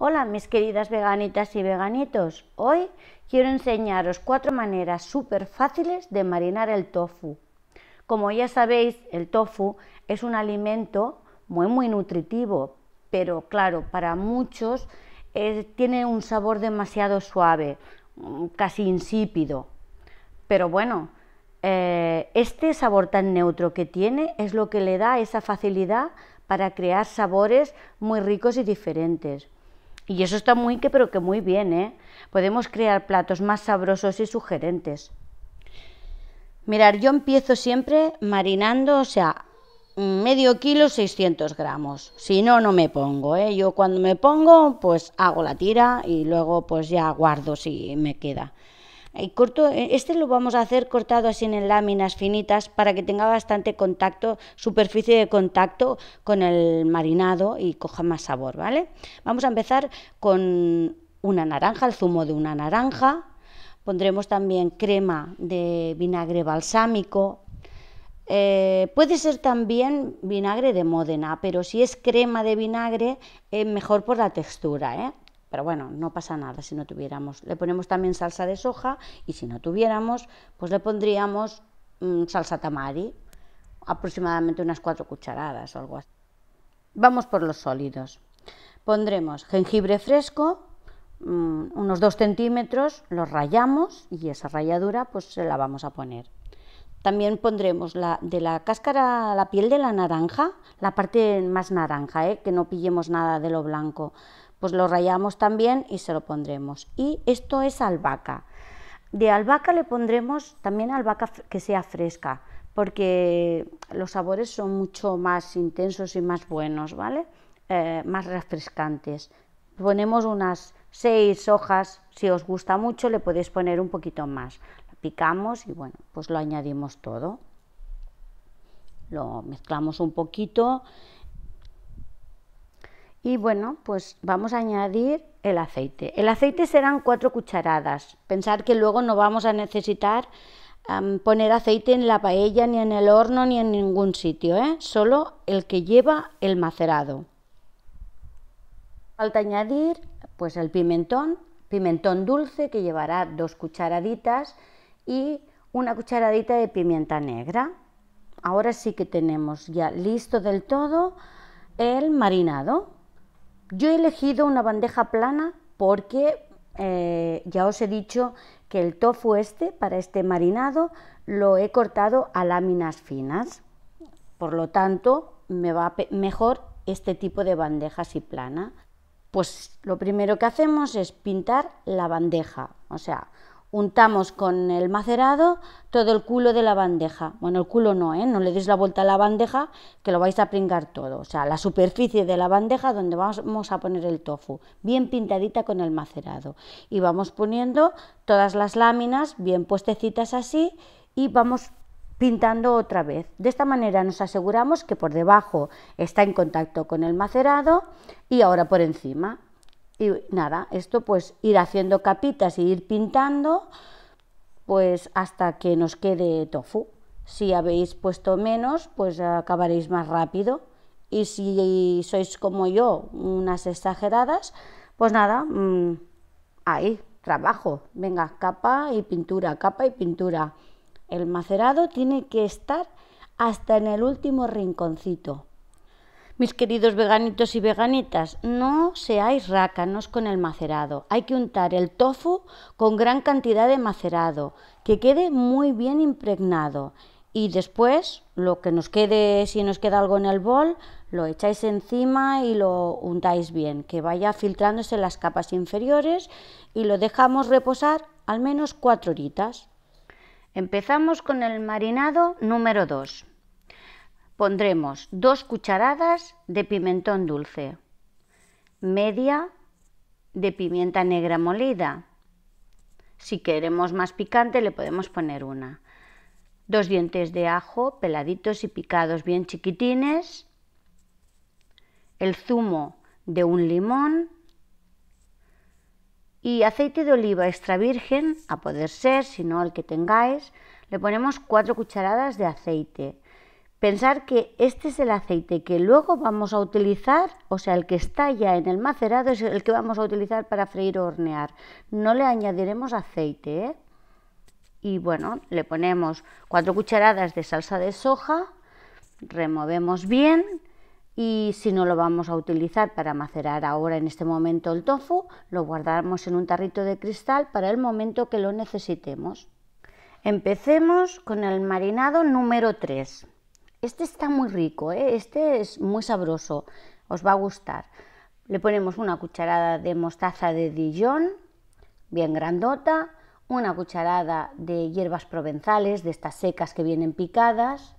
Hola mis queridas veganitas y veganitos, hoy quiero enseñaros cuatro maneras súper fáciles de marinar el tofu. Como ya sabéis, el tofu es un alimento muy muy nutritivo, pero claro, para muchos eh, tiene un sabor demasiado suave, mm, casi insípido. Pero bueno, eh, este sabor tan neutro que tiene es lo que le da esa facilidad para crear sabores muy ricos y diferentes. Y eso está muy que, pero que muy bien, ¿eh? Podemos crear platos más sabrosos y sugerentes. Mirar, yo empiezo siempre marinando, o sea, medio kilo 600 gramos. Si no, no me pongo. ¿eh? Yo cuando me pongo, pues hago la tira y luego pues ya guardo si me queda corto, e, este lo vamos a hacer cortado así en láminas finitas para que tenga bastante contacto, superficie de contacto con el marinado y coja más sabor, ¿vale? Vamos a empezar con una naranja, el zumo de una naranja. Pondremos también crema de vinagre balsámico, eh, puede ser también vinagre de Módena, pero si es crema de vinagre, es mejor por la textura. ¿eh? Pero bueno, no pasa nada si no tuviéramos. Le ponemos también salsa de soja y si no tuviéramos, pues le pondríamos mm, salsa tamari, aproximadamente unas cuatro cucharadas o algo así. Vamos por los sólidos. Pondremos jengibre fresco, mm, unos 2 centímetros, lo rayamos y esa ralladura pues se la vamos a poner. También pondremos la, de la cáscara, la piel de la naranja, la parte más naranja, ¿eh? que no pillemos nada de lo blanco pues lo rayamos también y se lo pondremos. Y esto es albahaca. De albahaca le pondremos también albahaca que sea fresca, porque los sabores son mucho más intensos y más buenos, ¿vale? Eh, más refrescantes. Ponemos unas seis hojas, si os gusta mucho le podéis poner un poquito más. picamos y bueno, pues lo añadimos todo. Lo mezclamos un poquito y bueno, pues vamos a añadir el aceite. El aceite serán cuatro cucharadas. Pensar que luego no vamos a necesitar poner aceite en la paella, ni en el horno, ni en ningún sitio, ¿eh? solo el que lleva el macerado. Falta añadir pues el pimentón, pimentón dulce que llevará dos cucharaditas y una cucharadita de pimienta negra. Ahora sí que tenemos ya listo del todo el marinado. Yo he elegido una bandeja plana porque eh, ya os he dicho que el tofu este, para este marinado, lo he cortado a láminas finas. Por lo tanto, me va mejor este tipo de bandeja así plana. Pues lo primero que hacemos es pintar la bandeja, o sea, untamos con el macerado todo el culo de la bandeja. Bueno, el culo no, ¿eh? No le deis la vuelta a la bandeja que lo vais a pringar todo. O sea, la superficie de la bandeja donde vamos a poner el tofu, bien pintadita con el macerado. Y vamos poniendo todas las láminas bien puestecitas así y vamos pintando otra vez. De esta manera nos aseguramos que por debajo está en contacto con el macerado y ahora por encima. Y nada, esto pues ir haciendo capitas y ir pintando pues hasta que nos quede tofu. Si habéis puesto menos, pues acabaréis más rápido. Y si sois como yo, unas exageradas, pues nada, mm, ahí, trabajo. Venga, capa y pintura, capa y pintura. El macerado tiene que estar hasta en el último rinconcito. Mis queridos veganitos y veganitas, no seáis rácanos con el macerado. Hay que untar el tofu con gran cantidad de macerado, que quede muy bien impregnado. Y después, lo que nos quede, si nos queda algo en el bol, lo echáis encima y lo untáis bien, que vaya filtrándose las capas inferiores y lo dejamos reposar al menos cuatro horitas. Empezamos con el marinado número 2 pondremos dos cucharadas de pimentón dulce, media de pimienta negra molida. Si queremos más picante le podemos poner una. Dos dientes de ajo peladitos y picados bien chiquitines. El zumo de un limón. Y aceite de oliva extra virgen, a poder ser, si no el que tengáis. Le ponemos cuatro cucharadas de aceite Pensar que este es el aceite que luego vamos a utilizar, o sea, el que está ya en el macerado es el que vamos a utilizar para freír o hornear. No le añadiremos aceite. ¿eh? Y bueno, le ponemos 4 cucharadas de salsa de soja, removemos bien y si no lo vamos a utilizar para macerar ahora en este momento el tofu, lo guardamos en un tarrito de cristal para el momento que lo necesitemos. Empecemos con el marinado número 3. Este está muy rico, ¿eh? este es muy sabroso, os va a gustar. Le ponemos una cucharada de mostaza de Dijon, bien grandota, una cucharada de hierbas provenzales, de estas secas que vienen picadas,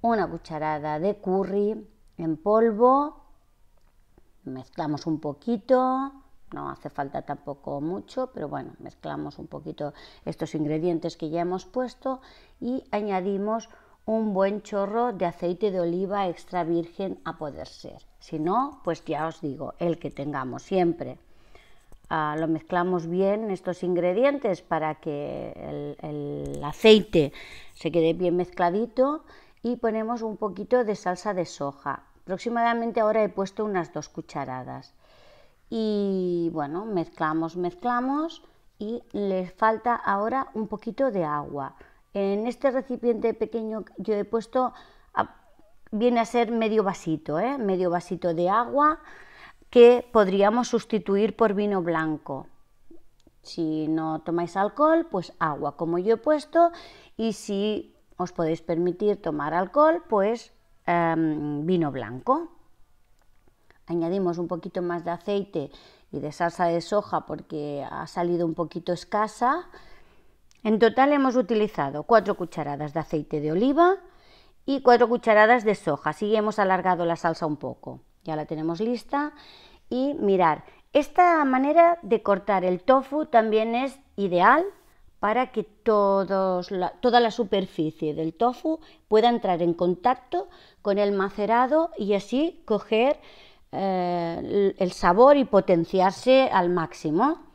una cucharada de curry en polvo, mezclamos un poquito, no hace falta tampoco mucho, pero bueno, mezclamos un poquito estos ingredientes que ya hemos puesto y añadimos un buen chorro de aceite de oliva extra virgen a poder ser. Si no, pues ya os digo, el que tengamos siempre. Ah, lo mezclamos bien estos ingredientes para que el, el aceite se quede bien mezcladito y ponemos un poquito de salsa de soja. Aproximadamente ahora he puesto unas dos cucharadas. Y bueno, mezclamos, mezclamos y le falta ahora un poquito de agua. En este recipiente pequeño yo he puesto, ah, viene a ser medio vasito, ¿eh? medio vasito de agua que podríamos sustituir por vino blanco. Si no tomáis alcohol, pues agua, como yo he puesto, y si os podéis permitir tomar alcohol, pues em, vino blanco. Añadimos un poquito más de aceite y de salsa de soja porque ha salido un poquito escasa en total hemos utilizado 4 cucharadas de aceite de oliva y 4 cucharadas de soja. Así hemos alargado la salsa un poco. Ya la tenemos lista. Y mirar, esta manera de cortar el tofu también es ideal para que toda la superficie del tofu pueda entrar en contacto con el macerado y así coger eh, el sabor y potenciarse al máximo.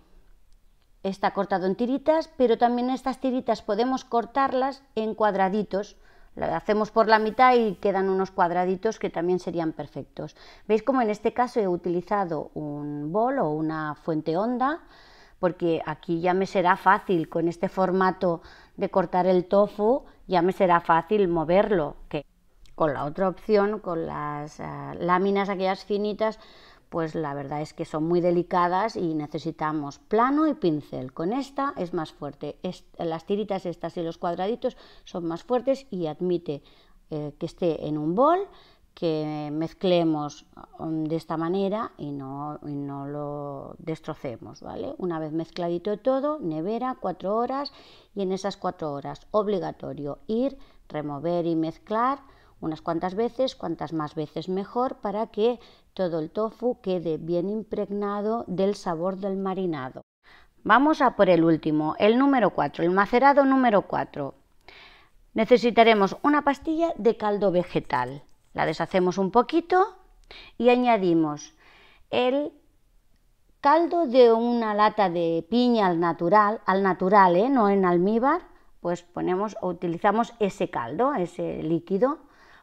Está cortado en tiritas, pero también estas tiritas podemos cortarlas en cuadraditos. Lo hacemos por la mitad y quedan unos cuadraditos que también serían perfectos. Veis como en este caso he utilizado un bol o una fuente honda, porque aquí ya me será fácil con este formato de cortar el tofu, ya me será fácil moverlo, que con la otra opción, con las ah, láminas aquellas finitas, pues la verdad es que son muy delicadas y necesitamos plano y pincel. Con esta es más fuerte, las tiritas estas y los cuadraditos son más fuertes y admite eh, que esté en un bol, que mezclemos um, de esta manera y no, no lo destrocemos, ¿vale? Una vez mezcladito todo, nevera, cuatro horas y en esas cuatro horas obligatorio ir, remover y mezclar unas cuantas veces, cuantas más veces mejor, para que todo el tofu quede bien impregnado del sabor del marinado. Vamos a por el último, el número 4, el macerado número 4. Necesitaremos una pastilla de caldo vegetal. La deshacemos un poquito y añadimos el caldo de una lata de piña al natural, al natural, ¿eh? no en almíbar, pues ponemos o utilizamos ese caldo, ese líquido.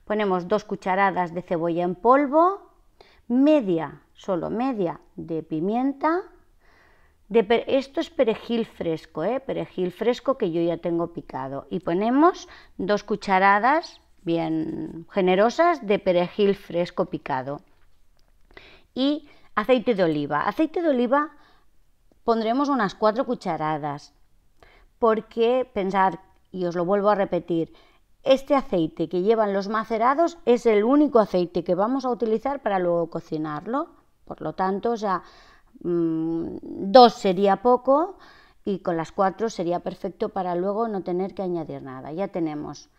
Ponemos dos cucharadas de cebolla en polvo, media, solo media de pimienta. De, esto es perejil fresco, ¿eh? perejil fresco que yo ya tengo picado. Y ponemos dos cucharadas bien generosas de perejil fresco picado. Y aceite de oliva. Aceite de oliva pondremos unas cuatro cucharadas, porque pensar, y os lo vuelvo a repetir, este aceite que llevan los macerados es el único aceite que vamos a utilizar para luego cocinarlo. Por lo tanto, ya mm, dos sería poco y con las cuatro sería perfecto para luego no tener que añadir nada. Ya tenemos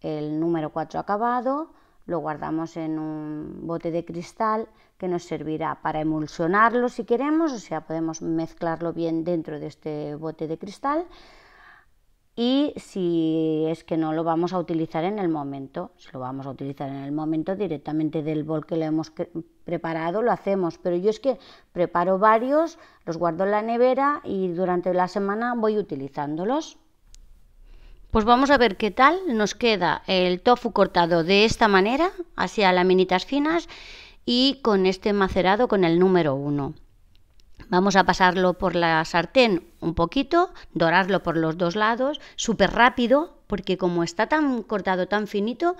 el número cuatro acabado, lo guardamos en un bote de cristal que nos servirá para emulsionarlo si queremos, o sea, podemos mezclarlo bien dentro de este bote de cristal y si es que no lo vamos a utilizar en el momento, si lo vamos a utilizar en el momento directamente del bol que le hemos preparado, lo hacemos. Pero yo es que preparo varios, los guardo en la nevera y durante la semana voy utilizándolos. Pues vamos a ver qué tal nos queda el tofu cortado de esta manera, hacia laminitas finas y con este macerado con el número 1. Vamos a pasarlo por la sartén un poquito, dorarlo por los dos lados, súper rápido, porque como está tan cortado, tan finito,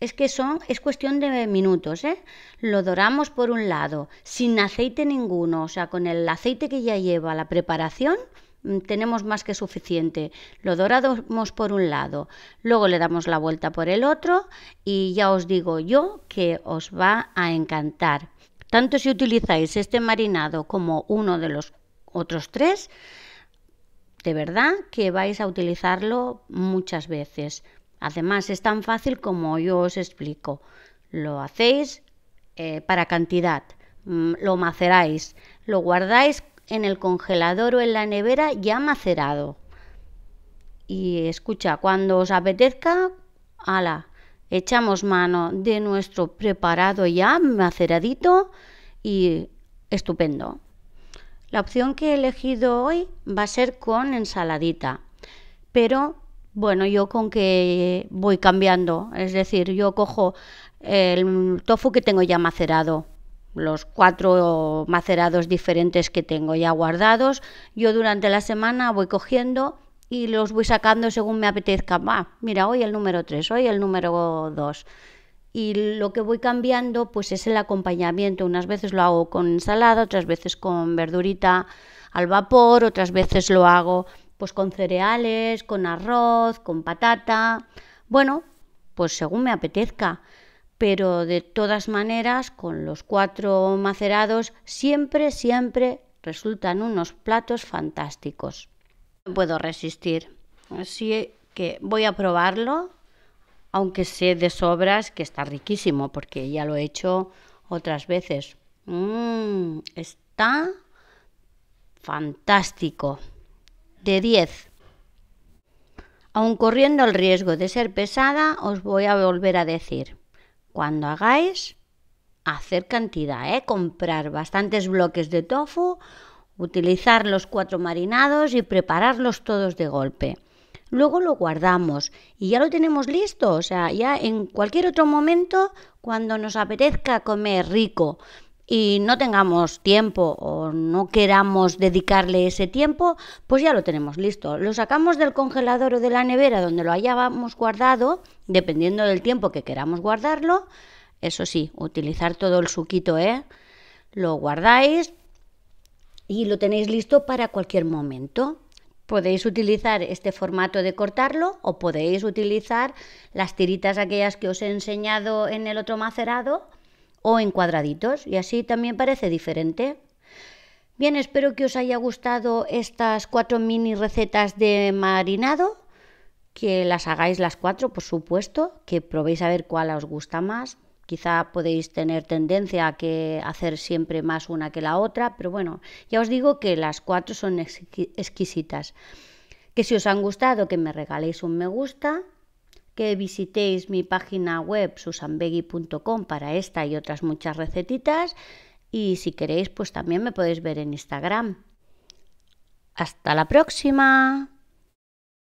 es que son, es cuestión de minutos, ¿eh? Lo doramos por un lado, sin aceite ninguno, o sea, con el aceite que ya lleva la preparación, mm, tenemos más que suficiente. Lo doramos por un lado, luego le damos la vuelta por el otro y ya os digo yo que os va a encantar. Tanto si utilizáis este marinado como uno de los otros tres, de verdad que vais a utilizarlo muchas veces. Además, es tan fácil como yo os explico. Lo hacéis eh, para cantidad, mm, lo maceráis, lo guardáis en el congelador o en la nevera ya macerado. Y escucha, cuando os apetezca, ala, echamos mano de nuestro preparado ya maceradito y estupendo. La opción que he elegido hoy va a ser con ensaladita, pero bueno, yo con que voy cambiando, es decir, yo cojo el tofu que tengo ya macerado, los cuatro macerados diferentes que tengo ya guardados, yo durante la semana voy cogiendo y los voy sacando según me apetezca. Va, mira, hoy el número 3, hoy el número 2. Y lo que voy cambiando pues es el acompañamiento. Unas veces lo hago con ensalada, otras veces con verdurita al vapor, otras veces lo hago pues con cereales, con arroz, con patata. Bueno, pues según me apetezca. Pero de todas maneras, con los cuatro macerados, siempre, siempre resultan unos platos fantásticos no puedo resistir. Así que voy a probarlo, aunque sé de sobras que está riquísimo, porque ya lo he hecho otras veces. Mm, está fantástico. De 10. Aun corriendo el riesgo de ser pesada, os voy a volver a decir, cuando hagáis, hacer cantidad, ¿eh? comprar bastantes bloques de tofu utilizar los cuatro marinados y prepararlos todos de golpe. Luego lo guardamos y ya lo tenemos listo, o sea, ya en cualquier otro momento cuando nos apetezca comer rico y no tengamos tiempo o no queramos dedicarle ese tiempo, pues ya lo tenemos listo. Lo sacamos del congelador o de la nevera donde lo hayamos guardado, dependiendo del tiempo que queramos guardarlo. Eso sí, utilizar todo el suquito, ¿eh? Lo guardáis, y lo tenéis listo para cualquier momento. Podéis utilizar este formato de cortarlo o podéis utilizar las tiritas aquellas que os he enseñado en el otro macerado o en cuadraditos y así también parece diferente. Bien, espero que os haya gustado estas cuatro mini recetas de marinado, que las hagáis las cuatro, por supuesto, que probéis a ver cuál os gusta más. Quizá podéis tener tendencia a que hacer siempre más una que la otra, pero bueno, ya os digo que las cuatro son exquisitas. Que si os han gustado, que me regaléis un me gusta, que visitéis mi página web susambegui.com para esta y otras muchas recetitas y si queréis pues también me podéis ver en Instagram. Hasta la próxima.